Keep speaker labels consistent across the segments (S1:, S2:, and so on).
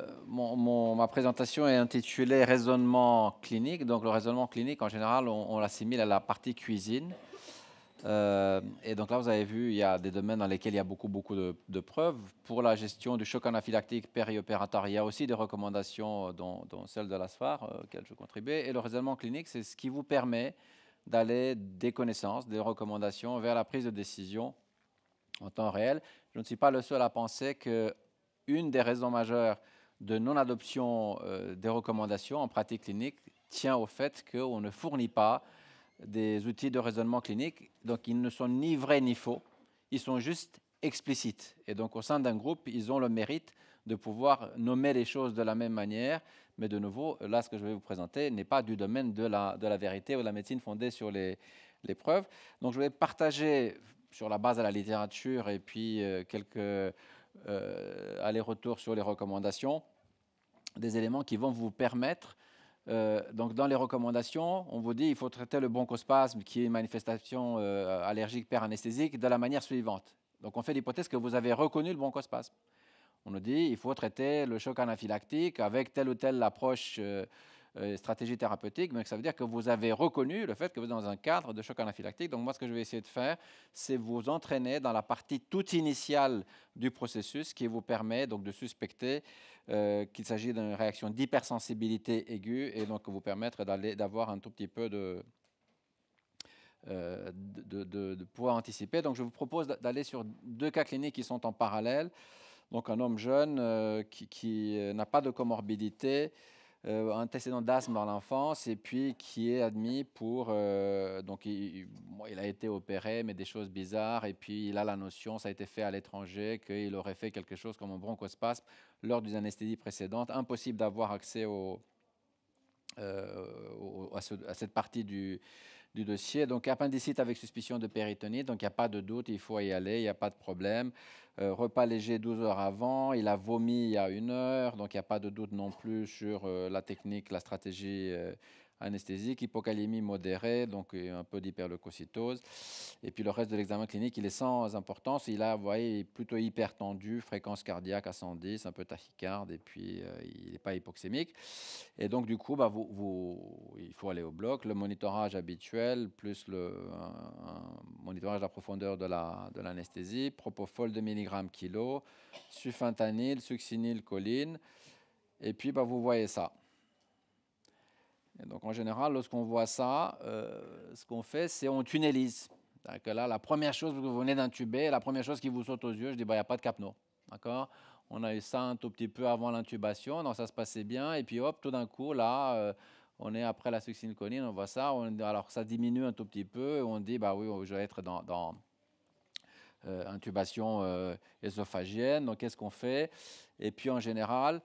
S1: Euh, mon, ma présentation est intitulée Raisonnement clinique. Donc, le raisonnement clinique, en général, on, l'assimile à la partie cuisine. Euh, et donc là, vous avez vu, il y a des domaines dans lesquels il y a beaucoup, beaucoup de, preuves. Pour la gestion du choc anaphylactique périopératoire, il y a aussi des recommandations, euh, dont, dont celle de l'ASFAR, auxquelles je contribuais. Et le raisonnement clinique, c'est ce qui vous permet d'aller des connaissances, des recommandations vers la prise de décision en temps réel. Je ne suis pas le seul à penser que une des raisons majeures de non-adoption euh, des recommandations en pratique clinique tient au fait qu'on ne fournit pas des outils de raisonnement clinique, donc ils ne sont ni vrais ni faux, ils sont juste explicites. Et donc au sein d'un groupe, ils ont le mérite de pouvoir nommer les choses de la même manière, mais de nouveau, là, ce que je vais vous présenter n'est pas du domaine de la, de la vérité ou de la médecine fondée sur les, preuves. Donc je vais partager sur la base de la littérature et puis euh, quelques euh, aller-retour sur les recommandations, des éléments qui vont vous permettre euh, donc, dans les recommandations, on vous dit il faut traiter le bronchospasme, qui est une manifestation euh, allergique allergique anesthésique, de la manière suivante. Donc, on fait l'hypothèse que vous avez reconnu le bronchospasme. On nous dit il faut traiter le choc anaphylactique avec telle ou telle approche euh, stratégie thérapeutique, mais ça veut dire que vous avez reconnu le fait que vous êtes dans un cadre de choc anaphylactique. Donc moi, ce que je vais essayer de faire, c'est vous entraîner dans la partie toute initiale du processus qui vous permet donc de suspecter euh, qu'il s'agit d'une réaction d'hypersensibilité aiguë et donc vous permettre d'aller, d'avoir un tout petit peu de, euh, de, pouvoir anticiper. Donc je vous propose d'aller sur deux cas cliniques qui sont en parallèle. Donc un homme jeune qui, qui n'a pas de comorbidité, euh, un antécédent d'asthme dans l'enfance et puis qui est admis pour... Euh, donc il, a été opéré, mais des choses bizarres, et puis il a la notion, ça a été fait à l'étranger, qu'il aurait fait quelque chose comme un bronchospasme lors d'une anesthésie précédente. Impossible d'avoir accès euh, à, cette partie du, du dossier. Donc appendicite avec suspicion de péritonite, donc il n'y a pas de doute, il faut y aller, il n'y a pas de problème. Euh, repas léger 12 heures avant, il a vomi il y a une heure, donc il n'y a pas de doute non plus sur euh, la technique, la stratégie euh, anesthésique, hypocalémie modérée, donc euh, un peu d'hyperleucocytose. Et puis le reste de l'examen clinique, il est sans importance. Il a, vous voyez, plutôt hypertendu, fréquence cardiaque à 110, un peu tachycarde, et puis euh, il n'est pas hypoxémique. Et donc, du coup, bah, il faut aller au bloc. Le monitorage habituel, plus le monitorage de la profondeur de l'anesthésie, la, de propofol 2 mg kg, sufentanil, succinylcholine. Et puis, bah, vous voyez ça donc en général, lorsqu'on voit ça, euh, ce qu'on fait, c'est on tunnelise. Que là, la première chose que vous venez d'intuber, la première chose qui vous saute aux yeux, je dis, bah, il n'y a pas de capno. D'accord On a eu ça un tout petit peu avant l'intubation, donc ça se passait bien. Et puis hop, tout d'un coup, là, euh, on est après la succinylcholine, on voit ça. alors ça diminue un tout petit peu. Et on dit, bah oui, je vais être dans, dans euh, intubation œsophagienne. Euh, donc qu'est-ce qu'on fait Et puis en général,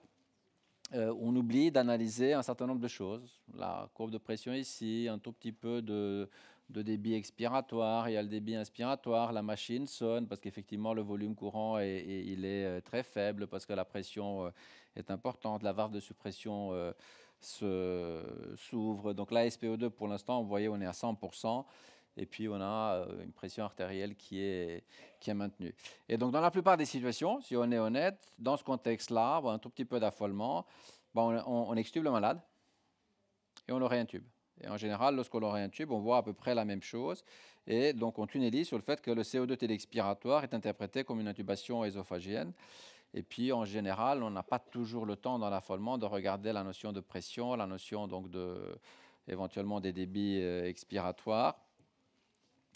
S1: euh, on oublie d'analyser un certain nombre de choses. La courbe de pression ici, un tout petit peu de, débit expiratoire, il y a le débit inspiratoire, la machine sonne parce qu'effectivement le volume courant est, euh, très faible parce que la pression euh, est importante, la valve de suppression s'ouvre. Donc la SPO2, pour l'instant, vous voyez, on est à 100% et puis on a euh, une pression artérielle qui est, qui maintenue. Et donc dans la plupart des situations, si on est honnête, dans ce contexte-là, un tout petit peu d'affolement, ben, on, on, extube le malade et on le réintube. Et en général, lorsqu'on le réintube, on voit à peu près la même chose. Et donc on tunélise sur le fait que le CO2 télé-expiratoire est interprété comme une intubation ésophagienne. Et puis, en général, on n'a pas toujours le temps dans l'affolement de regarder la notion de pression, la notion donc de, éventuellement des débits euh, expiratoires.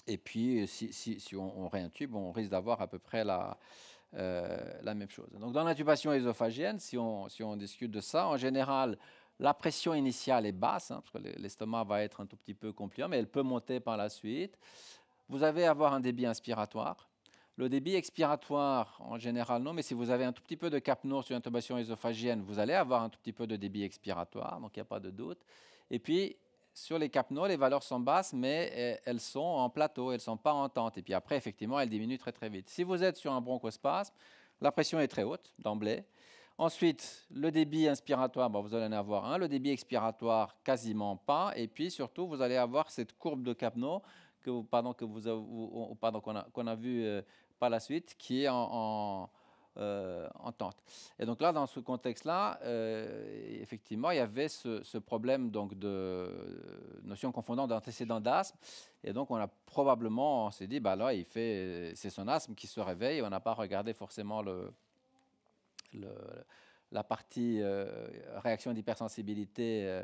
S1: Et puis, euh, si, on, réintube, on risque d'avoir à peu près la, euh, la même chose. Donc, dans l'intubation ésophagienne, si on, si on discute de ça, en général, la pression initiale est basse, hein, parce que l'estomac va être un tout petit peu compliant, mais elle peut monter par la suite. Vous allez avoir un débit inspiratoire. Le débit expiratoire, en général, non, mais si vous avez un tout petit peu de capnour sur l'intubation ésophagienne, vous allez avoir un tout petit peu de débit expiratoire, donc il n'y a pas de doute. Et puis, sur les Capno, les valeurs sont basses, mais eh, elles sont en plateau, elles ne sont pas en tente. Et puis après, effectivement, elles diminuent très très vite. Si vous êtes sur un bronchospasme, la pression est très haute d'emblée. Ensuite, le débit inspiratoire, vous allez en avoir un. Le débit expiratoire, quasiment pas. Et puis surtout, vous allez avoir cette courbe de Capno que, pardon, que vous, qu'on a, qu'on a vue euh, par la suite, qui est en euh, entente. Et donc là, dans ce contexte-là, euh, effectivement, il y avait ce, problème donc de euh, notion confondante d'antécédent d'asthme. Et donc, on a probablement, on s'est dit, bah là, il fait, c'est son asthme qui se réveille. on n'a pas regardé forcément le, la partie réaction d'hypersensibilité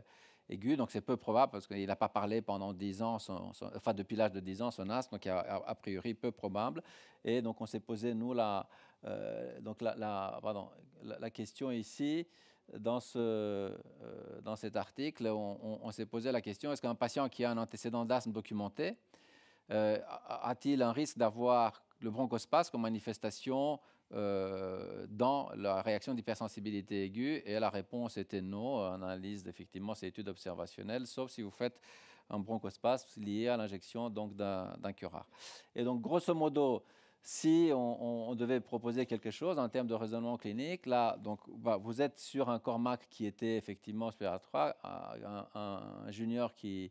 S1: aiguë. Donc, c'est peu probable parce qu'il n'a pas parlé pendant 10 ans, enfin, depuis l'âge de 10 ans, son asthme. Donc, a a priori peu probable. Et donc, on s'est posé, nous, la euh, donc la, la, question ici, dans, ce, euh, dans cet article, on, s'est posé la question, est-ce qu'un patient qui a un antécédent d'asthme documenté euh, a-t-il un risque d'avoir le bronchospasme comme manifestation dans la réaction d'hypersensibilité aiguë Et la réponse était non. Analyse, effectivement, ces études observationnelles, sauf si vous faites un bronchospasme lié à l'injection donc d'un curare. Et donc, grosso modo, si on, devait proposer quelque chose en termes de raisonnement clinique, là, donc, bah, vous êtes sur un cormac qui était effectivement expiratoire, un, junior qui,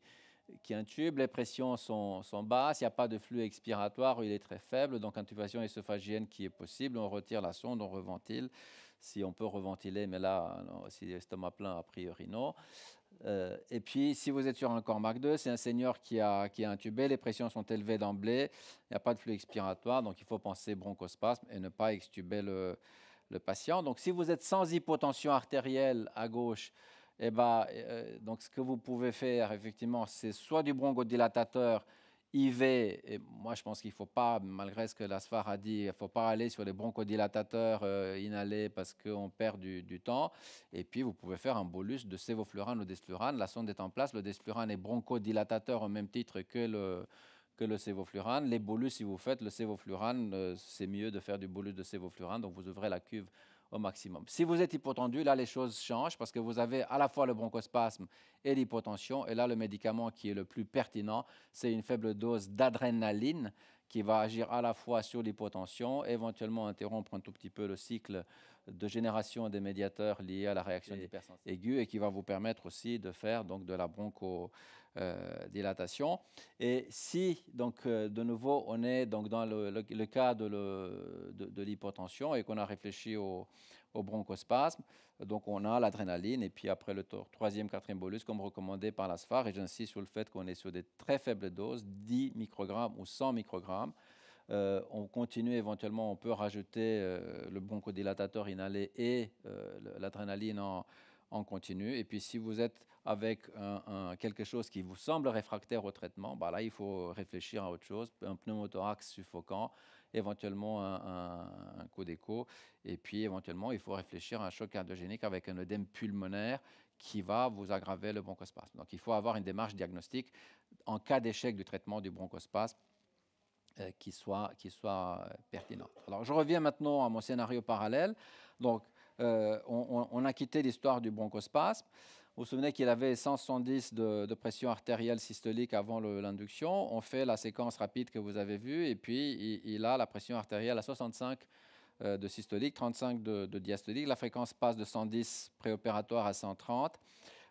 S1: qui intube, les pressions sont, sont basses, il n'y a pas de flux expiratoire, il est très faible, donc intubation esophagienne qui est possible, on retire la sonde, on reventile, si on peut reventiler, mais là, non, si l'estomac plein, a priori non. Euh, et puis, si vous êtes sur un corps MAC2, c'est un senior qui a, qui a intubé, les pressions sont élevées d'emblée, il n'y a pas de flux expiratoire, donc il faut penser bronchospasme et ne pas extuber le, le patient. Donc, si vous êtes sans hypotension artérielle à gauche, eh ben, euh, donc ce que vous pouvez faire, effectivement, c'est soit du bronchodilatateur, IV, et moi je pense qu'il ne faut pas, malgré ce que l'ASFAR a dit, il faut pas aller sur les bronchodilatateurs euh, inhalés parce qu'on perd du, temps. Et puis vous pouvez faire un bolus de sévoflurane ou desflurane. La sonde est en place, le desflurane est bronchodilatateur au même titre que le, que le sévoflurane. Les bolus, si vous faites le sévoflurane, euh, c'est mieux de faire du bolus de sévoflurane. Donc vous ouvrez la cuve maximum. Si vous êtes hypotendu, là, les choses changent parce que vous avez à la fois le bronchospasme et l'hypotension. Et là, le médicament qui est le plus pertinent, c'est une faible dose d'adrénaline qui va agir à la fois sur l'hypotension, éventuellement interrompre un tout petit peu le cycle de génération des médiateurs liés à la réaction aiguë et qui va vous permettre aussi de faire de la bronchodilatation. Euh, et si donc euh, de nouveau on est donc dans le, cas de, l'hypotension et qu'on a réfléchi au, bronchospasme. Donc on a l'adrénaline et puis après le troisième, quatrième bolus comme recommandé par l'ASFAR. Et j'insiste sur le fait qu'on est sur des très faibles doses, 10 microgrammes ou 100 microgrammes. Euh, on continue éventuellement, on peut rajouter euh, le bronchodilatateur inhalé et euh, l'adrénaline en, continu. Et puis si vous êtes avec quelque chose qui vous semble réfractaire au traitement, bah là il faut réfléchir à autre chose, un pneumothorax suffocant, éventuellement un, un coup d'écho. Et puis éventuellement, il faut réfléchir à un choc cardiogénique avec un œdème pulmonaire qui va vous aggraver le bronchospasme. Donc il faut avoir une démarche diagnostique en cas d'échec du traitement du bronchospasme euh, qui soit, qui euh, pertinente. Alors, je reviens maintenant à mon scénario parallèle. Donc, euh, on, a quitté l'histoire du bronchospasme. Vous vous souvenez qu'il avait 170 de, pression artérielle systolique avant l'induction. On fait la séquence rapide que vous avez vue, et puis il, a la pression artérielle à 65 de systolique, 35 de, de, diastolique. La fréquence passe de 110 préopératoire à 130.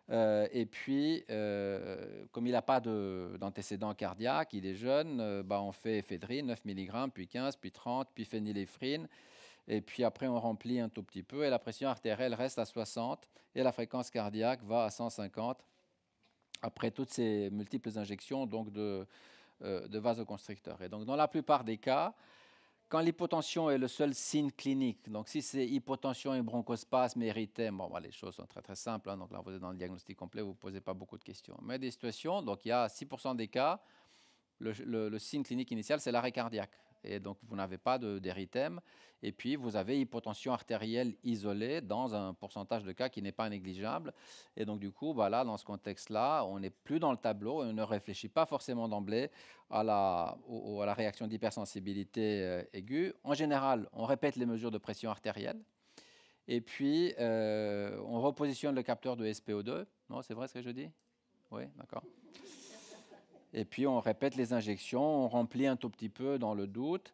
S1: Euh, et puis, euh, comme il n'a pas d'antécédent cardiaque, il est jeune, euh, bah on fait éphédrine, 9 mg, puis 15, puis 30, puis phényléphrine. Et puis après, on remplit un tout petit peu et la pression artérielle reste à 60 et la fréquence cardiaque va à 150 après toutes ces multiples injections donc de, de vasoconstricteurs. Et donc, dans la plupart des cas, quand l'hypotension est le seul signe clinique, donc si c'est hypotension et bronchospasme hérité, bon, bah, les choses sont très très simples, hein. donc là vous êtes dans le diagnostic complet, vous ne posez pas beaucoup de questions. Mais des situations, donc il y a 6% des cas, le signe clinique initial c'est l'arrêt cardiaque et donc vous n'avez pas d'érythème. Et puis vous avez hypotension artérielle isolée dans un pourcentage de cas qui n'est pas négligeable. Et donc du coup, voilà, bah dans ce contexte-là, on n'est plus dans le tableau on ne réfléchit pas forcément d'emblée à la, à la réaction d'hypersensibilité euh, aiguë. En général, on répète les mesures de pression artérielle. Et puis, euh, on repositionne le capteur de SPO2. Non, c'est vrai ce que je dis Oui, d'accord. Et puis on répète les injections, on remplit un tout petit peu dans le doute.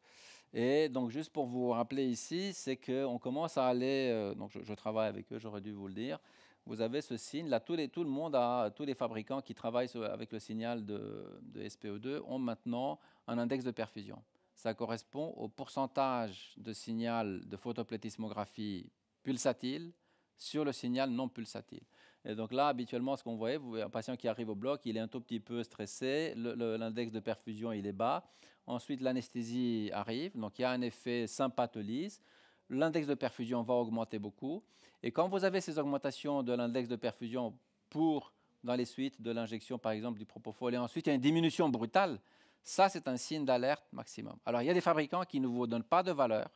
S1: Et donc juste pour vous rappeler ici, c'est qu'on commence à aller, euh, donc je, travaille avec eux, j'aurais dû vous le dire, vous avez ce signe, là tout, le monde, a, tous les fabricants qui travaillent avec le signal de, de SPO2 ont maintenant un index de perfusion. Ça correspond au pourcentage de signal de photoplétismographie pulsatile sur le signal non pulsatile. Et donc là, habituellement, ce qu'on voit, vous un patient qui arrive au bloc, il est un tout petit peu stressé, l'index de perfusion, il est bas. Ensuite, l'anesthésie arrive, donc il y a un effet sympatholyse. L'index de perfusion va augmenter beaucoup. Et quand vous avez ces augmentations de l'index de perfusion pour, dans les suites de l'injection, par exemple, du propofol, et ensuite il y a une diminution brutale, ça, c'est un signe d'alerte maximum. Alors, il y a des fabricants qui ne vous donnent pas de valeur.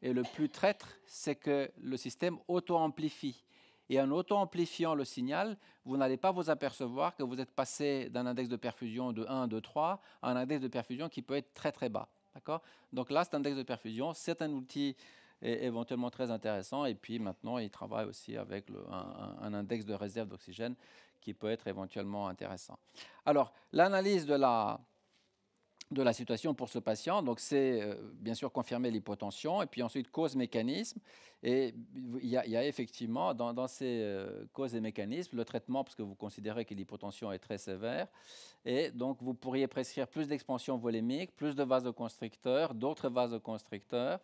S1: Et le plus traître, c'est que le système auto-amplifie et en auto-amplifiant le signal, vous n'allez pas vous apercevoir que vous êtes passé d'un index de perfusion de 1, 2, 3 à un index de perfusion qui peut être très très bas. Donc là, cet index de perfusion, c'est un outil éventuellement très intéressant. Et puis maintenant, il travaille aussi avec le, un, un, index de réserve d'oxygène qui peut être éventuellement intéressant. Alors, l'analyse de la, de la situation pour ce patient. Donc, c'est euh, bien sûr confirmer l'hypotension et puis ensuite cause-mécanisme. Et il y, a, effectivement dans, ces euh, causes et mécanismes le traitement, parce que vous considérez que l'hypotension est très sévère. Et donc, vous pourriez prescrire plus d'expansion volémique, plus de vasoconstricteurs, d'autres vasoconstricteurs.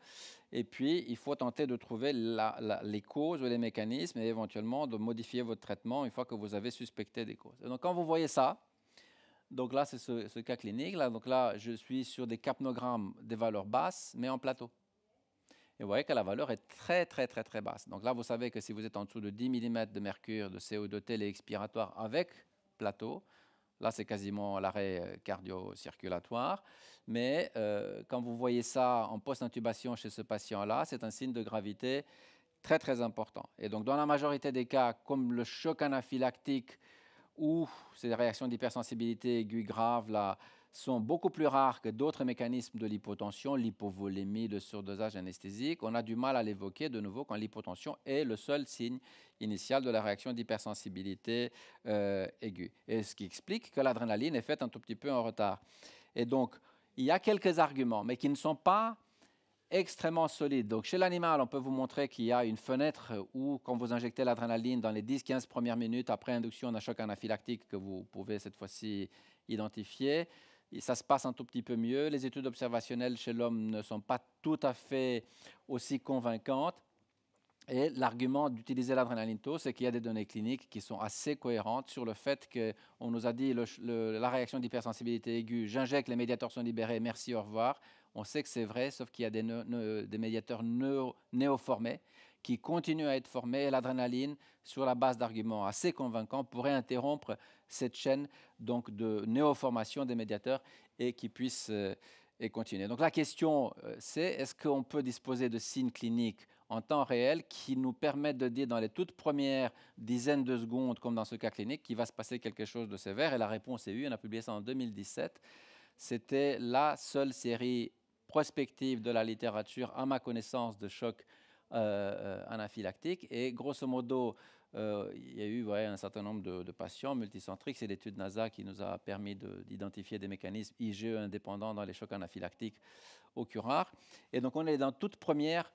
S1: Et puis, il faut tenter de trouver les causes ou les mécanismes et éventuellement de modifier votre traitement une fois que vous avez suspecté des causes. donc, quand vous voyez ça, donc là, c'est ce, cas clinique. Là. Donc là, je suis sur des capnogrammes des valeurs basses, mais en plateau. Et vous voyez que la valeur est très, très, très, très basse. Donc là, vous savez que si vous êtes en dessous de 10 mm de mercure, de CO2 télé-expiratoire avec plateau, là, c'est quasiment l'arrêt euh, cardio-circulatoire. Mais euh, quand vous voyez ça en post-intubation chez ce patient-là, c'est un signe de gravité très, très important. Et donc, dans la majorité des cas, comme le choc anaphylactique, où ces réactions d'hypersensibilité aiguë grave là, sont beaucoup plus rares que d'autres mécanismes de l'hypotension, l'hypovolémie, le surdosage anesthésique. On a du mal à l'évoquer de nouveau quand l'hypotension est le seul signe initial de la réaction d'hypersensibilité euh, aiguë. Et ce qui explique que l'adrénaline est faite un tout petit peu en retard. Et donc, il y a quelques arguments, mais qui ne sont pas extrêmement solide. Donc chez l'animal, on peut vous montrer qu'il y a une fenêtre où, quand vous injectez l'adrénaline dans les 10-15 premières minutes après induction d'un choc anaphylactique que vous pouvez cette fois-ci identifier, ça se passe un tout petit peu mieux. Les études observationnelles chez l'homme ne sont pas tout à fait aussi convaincantes. Et l'argument d'utiliser l'adrénaline tôt, c'est qu'il y a des données cliniques qui sont assez cohérentes sur le fait qu'on nous a dit la réaction d'hypersensibilité aiguë, j'injecte, les médiateurs sont libérés, merci, au revoir on sait que c'est vrai, sauf qu'il y a des, des médiateurs néo-formés qui continuent à être formés et l'adrénaline, sur la base d'arguments assez convaincants, pourrait interrompre cette chaîne donc, de néo-formation des médiateurs et qui puisse euh, et continuer. Donc la question, euh, c'est est-ce qu'on peut disposer de signes cliniques en temps réel qui nous permettent de dire dans les toutes premières dizaines de secondes, comme dans ce cas clinique, qu'il va se passer quelque chose de sévère Et la réponse est oui, on a publié ça en 2017. C'était la seule série prospective de la littérature, à ma connaissance, de choc anaphylactiques. Euh, euh, anaphylactique. Et grosso modo, euh, il y a eu un certain nombre de, patients multicentriques. C'est l'étude NASA qui nous a permis d'identifier des mécanismes IgE indépendants dans les chocs anaphylactiques au curare. Et donc, on est dans toute première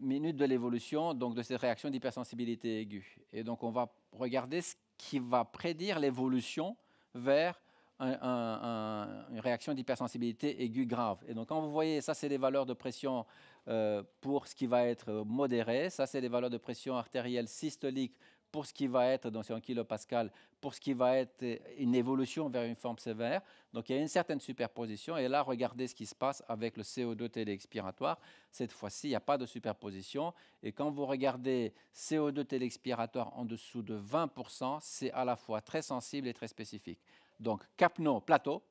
S1: minute de l'évolution donc de ces réactions d'hypersensibilité aiguë. Et donc, on va regarder ce qui va prédire l'évolution vers une réaction d'hypersensibilité aiguë grave. Et donc, quand vous voyez, ça, c'est les valeurs de pression euh, pour ce qui va être modéré. Ça, c'est les valeurs de pression artérielle systolique pour ce qui va être, donc c'est en kilopascal, pour ce qui va être une évolution vers une forme sévère. Donc il y a une certaine superposition. Et là, regardez ce qui se passe avec le CO2 téléexpiratoire. Cette fois-ci, il n'y a pas de superposition. Et quand vous regardez CO2 télé-expiratoire en dessous de 20%, c'est à la fois très sensible et très spécifique donc capno, plateau,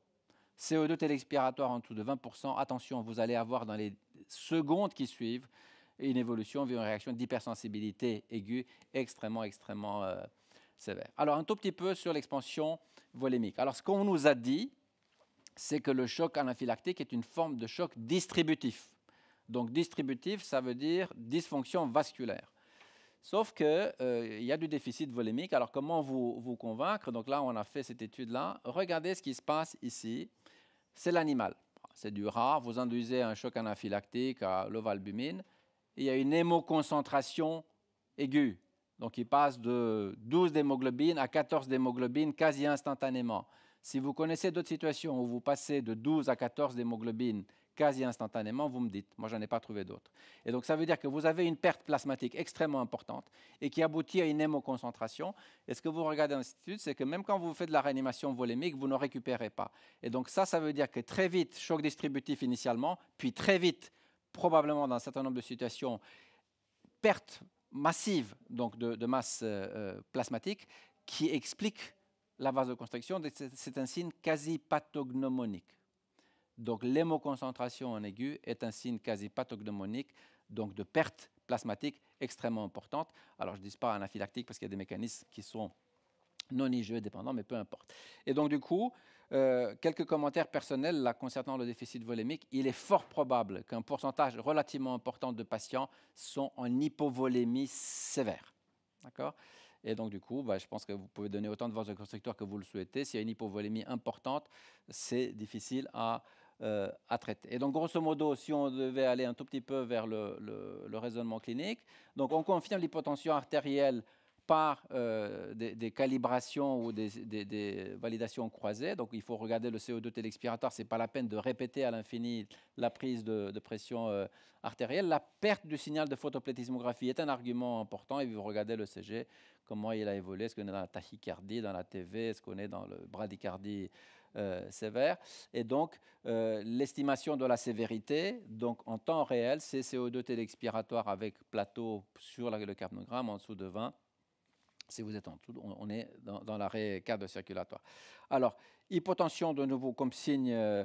S1: CO2 téléspiratoire en dessous de 20%. Attention, vous allez avoir dans les secondes qui suivent une évolution via une réaction d'hypersensibilité aiguë extrêmement, extrêmement euh, sévère. Alors, un tout petit peu sur l'expansion volémique. Alors, ce qu'on nous a dit, c'est que le choc anaphylactique est une forme de choc distributif. Donc, distributif, ça veut dire dysfonction vasculaire. Sauf qu'il euh, y a du déficit volémique. Alors, comment vous, vous convaincre Donc là, on a fait cette étude-là. Regardez ce qui se passe ici. C'est l'animal. C'est du rat. Vous induisez un choc anaphylactique à l'ovalbumine. Il y a une hémoconcentration aiguë. Donc, il passe de 12 d'hémoglobine à 14 d'hémoglobine quasi instantanément. Si vous connaissez d'autres situations où vous passez de 12 à 14 d'hémoglobine quasi instantanément, vous me dites. Moi, je n'en ai pas trouvé d'autres. Et donc, ça veut dire que vous avez une perte plasmatique extrêmement importante et qui aboutit à une hémoconcentration. Et ce que vous regardez dans c'est que même quand vous faites de la réanimation volémique, vous ne récupérez pas. Et donc, ça, ça veut dire que très vite, choc distributif initialement, puis très vite, probablement dans un certain nombre de situations, perte massive donc de, masse euh, euh, plasmatique qui explique la vasoconstriction. C'est un signe quasi pathognomonique. Donc l'hémoconcentration en aigu est un signe quasi pathognomonique, donc de perte plasmatique extrêmement importante. Alors je ne dis pas anaphylactique parce qu'il y a des mécanismes qui sont non IgE dépendants, mais peu importe. Et donc du coup, euh, quelques commentaires personnels là, concernant le déficit volémique. Il est fort probable qu'un pourcentage relativement important de patients sont en hypovolémie sévère. D'accord et donc, du coup, bah, je pense que vous pouvez donner autant de constructeurs que vous le souhaitez. S'il y a une hypovolémie importante, c'est difficile à euh, à traiter. Et donc, grosso modo, si on devait aller un tout petit peu vers le, raisonnement clinique, donc on confirme l'hypotension artérielle par euh, des, calibrations ou des, validations croisées. Donc, il faut regarder le CO2 télexpiratoire. Ce n'est pas la peine de répéter à l'infini la prise de, pression euh, artérielle. La perte du signal de photoplétismographie est un argument important. Et vous regardez le CG, comment il a évolué. Est-ce qu'on est dans la tachycardie, dans la TV Est-ce qu'on est dans le bradycardie euh, sévère. Et donc, euh, l'estimation de la sévérité, donc en temps réel, c'est CO2 télé-expiratoire avec plateau sur le carbonogramme en dessous de 20. Si vous êtes en dessous, on est dans, l'arrêt cadre circulatoire. Alors, hypotension de nouveau comme signe euh,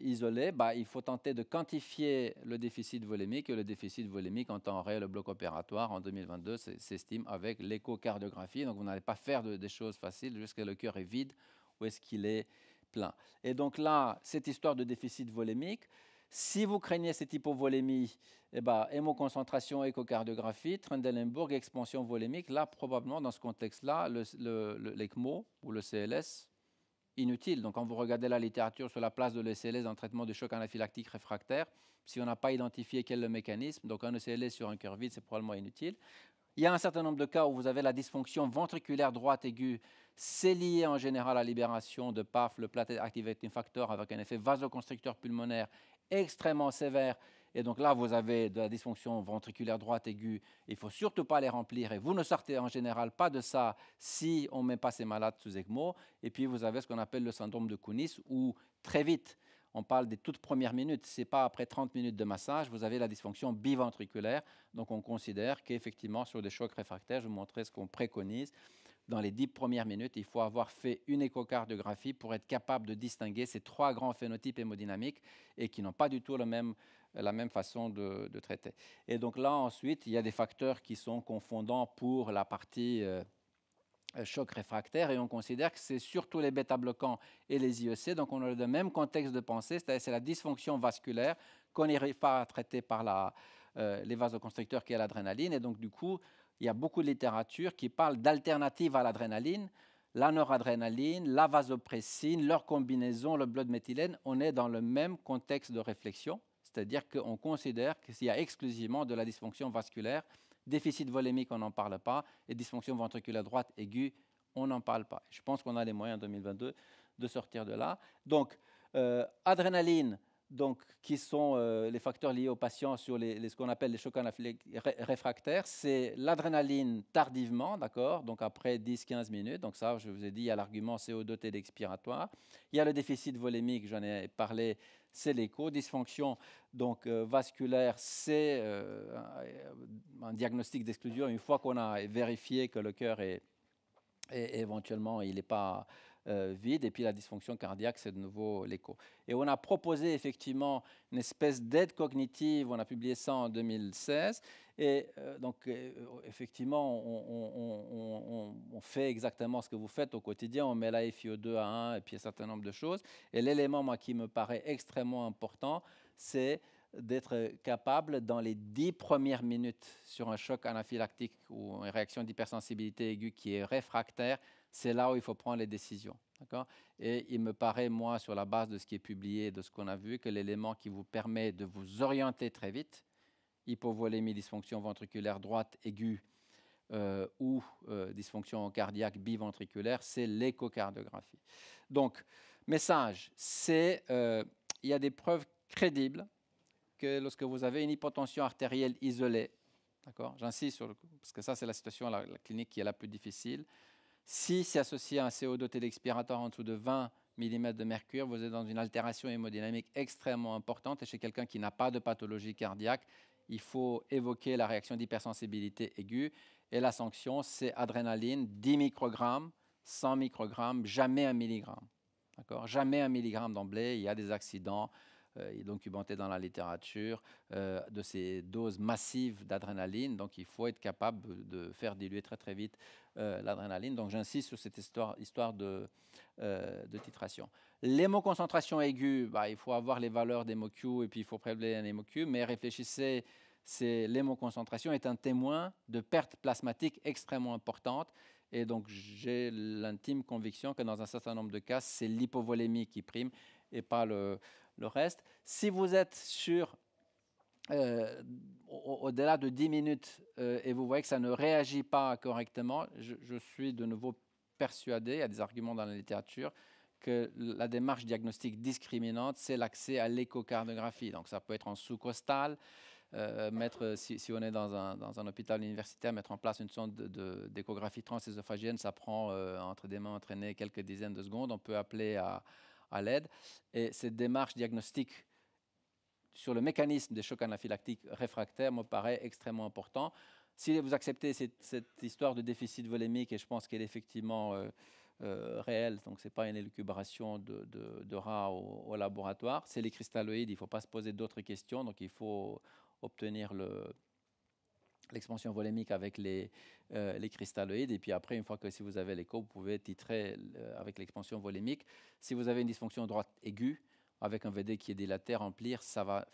S1: isolé, bah, il faut tenter de quantifier le déficit volémique. Et le déficit volémique en temps réel, le bloc opératoire en 2022 s'estime avec l'échocardiographie. Donc, vous n'allez pas faire des choses faciles jusqu'à le cœur est vide ou est-ce qu'il est, plein. Et donc là, cette histoire de déficit volémique, si vous craignez cette hypovolémie, eh ben, hémoconcentration, échocardiographie, Trendelenburg, expansion volémique, là, probablement, dans ce contexte-là, l'ECMO ou le CLS, inutile. Donc, quand vous regardez la littérature sur la place de l'ECLS dans le traitement de choc anaphylactique réfractaire, si on n'a pas identifié quel est le mécanisme, donc un ECLS sur un cœur vide, c'est probablement inutile. Il y a un certain nombre de cas où vous avez la dysfonction ventriculaire droite aiguë. C'est lié en général à la libération de PAF, le plate activating factor, avec un effet vasoconstricteur pulmonaire extrêmement sévère. Et donc là, vous avez de la dysfonction ventriculaire droite aiguë. Il ne faut surtout pas les remplir. Et vous ne sortez en général pas de ça si on ne met pas ces malades sous ECMO. Et puis, vous avez ce qu'on appelle le syndrome de Kounis, où très vite, on parle des toutes premières minutes, c'est pas après 30 minutes de massage, vous avez la dysfonction biventriculaire. Donc on considère qu'effectivement sur des chocs réfractaires, je vous montrerai ce qu'on préconise. Dans les dix premières minutes, il faut avoir fait une échocardiographie pour être capable de distinguer ces trois grands phénotypes hémodynamiques et qui n'ont pas du tout la même façon de, traiter. Et donc là, ensuite, il y a des facteurs qui sont confondants pour la partie euh, euh, choc réfractaire et on considère que c'est surtout les bêta-bloquants et les IEC. Donc on a le même contexte de pensée, c'est-à-dire c'est la dysfonction vasculaire qu'on n'arrive pas à traiter par euh, les vasoconstricteurs qui est l'adrénaline. Et donc du coup, il y a beaucoup de littérature qui parle d'alternatives à l'adrénaline, la noradrénaline, la vasopressine, leur combinaison, le de méthylène. On est dans le même contexte de réflexion, c'est-à-dire qu'on considère qu'il y a exclusivement de la dysfonction vasculaire Déficit volémique, on n'en parle pas. Et dysfonction ventriculaire droite aiguë, on n'en parle pas. Je pense qu'on a les moyens en 2022 de sortir de là. Donc, euh, adrénaline, donc, qui sont euh, les facteurs liés aux patients sur les, ce qu'on appelle les chocs réfractaires, c'est l'adrénaline tardivement, d'accord, donc après 10-15 minutes. Donc ça, je vous ai dit, il y a l'argument CO2 et expiratoire. Il y a le déficit volémique, j'en ai parlé, c'est l'écho. Dysfonction donc, euh, vasculaire, c'est euh, un diagnostic d'exclusion. Une fois qu'on a vérifié que le cœur est, éventuellement, il n'est pas euh, vide. Et puis la dysfonction cardiaque, c'est de nouveau l'écho. Et on a proposé effectivement une espèce d'aide cognitive, on a publié ça en 2016. Et euh, donc, euh, effectivement, on, fait exactement ce que vous faites au quotidien. On met la FIO2 à 1 et puis un certain nombre de choses. Et l'élément, moi, qui me paraît extrêmement important, c'est d'être capable, dans les dix premières minutes sur un choc anaphylactique ou une réaction d'hypersensibilité aiguë qui est réfractaire, c'est là où il faut prendre les décisions. Et il me paraît, moi, sur la base de ce qui est publié, de ce qu'on a vu, que l'élément qui vous permet de vous orienter très vite, hypovolémie, dysfonction ventriculaire droite aiguë euh, ou euh, dysfonction cardiaque biventriculaire, c'est l'échocardiographie. Donc, message, c'est euh, il y a des preuves crédibles que lorsque vous avez une hypotension artérielle isolée, d'accord, j'insiste sur parce que ça c'est la situation la, la, clinique qui est la plus difficile. Si c'est associé à un CO2 expiratoire en dessous de 20 mm de mercure, vous êtes dans une altération hémodynamique extrêmement importante et chez quelqu'un qui n'a pas de pathologie cardiaque, il faut évoquer la réaction d'hypersensibilité aiguë. Et la sanction, c'est adrénaline, 10 microgrammes, 100 microgrammes, jamais un milligramme. Jamais un milligramme d'emblée, il y a des accidents, euh, il est documenté dans la littérature, euh, de ces doses massives d'adrénaline. Donc il faut être capable de faire diluer très très vite euh, l'adrénaline. Donc j'insiste sur cette histoire, histoire de, de titration. L'hémoconcentration aiguë, bah, il faut avoir les valeurs d'hémoQ et puis il faut prélever un hémoQ, mais réfléchissez c'est l'hémoconcentration est un témoin de pertes plasmatiques extrêmement importantes. Et donc, j'ai l'intime conviction que dans un certain nombre de cas, c'est l'hypovolémie qui prime et pas le, le reste. Si vous êtes sur euh, au-delà de 10 minutes euh, et vous voyez que ça ne réagit pas correctement, je, suis de nouveau persuadé, il y a des arguments dans la littérature, que la démarche diagnostique discriminante, c'est l'accès à l'échocardiographie. Donc ça peut être en sous-costal, euh, mettre, si, on est dans un, dans un, hôpital universitaire, mettre en place une sonde d'échographie transésophagienne, ça prend entre des mains entraînées quelques dizaines de secondes. On peut appeler à, à l'aide. Et cette démarche diagnostique sur le mécanisme des chocs anaphylactiques réfractaires me paraît extrêmement important. Si vous acceptez cette, histoire de déficit volémique, et je pense qu'elle est effectivement euh, euh, réelle, donc ce n'est pas une élucubration de, rats au, au laboratoire, c'est les cristalloïdes, il ne faut pas se poser d'autres questions, donc il faut obtenir le, l'expansion volémique avec les, euh, les cristalloïdes. Et puis après, une fois que si vous avez l'écho, vous pouvez titrer euh, avec l'expansion volémique. Si vous avez une dysfonction droite aiguë, avec un VD qui est dilaté, remplir, ça va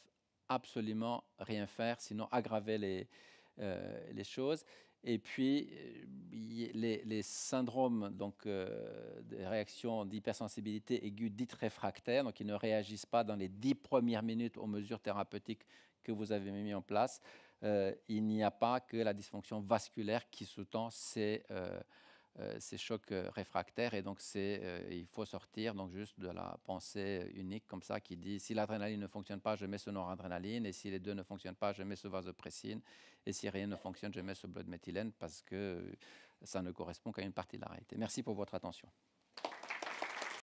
S1: absolument rien faire, sinon aggraver les, euh, les choses. Et puis, les, les syndromes, donc des réactions d'hypersensibilité aiguë dites réfractaires, donc ils ne réagissent pas dans les dix premières minutes aux mesures thérapeutiques que vous avez mis en place, euh, il n'y a pas que la dysfonction vasculaire qui sous-tend ces, euh, euh, chocs réfractaires. Et donc, il faut sortir donc, juste de la pensée unique comme ça qui dit si l'adrénaline ne fonctionne pas, je mets ce noradrénaline. Et si les deux ne fonctionnent pas, je mets ce vasopressine. Et si rien ne fonctionne, je mets ce blood méthylène parce que ça ne correspond qu'à une partie de la réalité. Merci pour votre attention.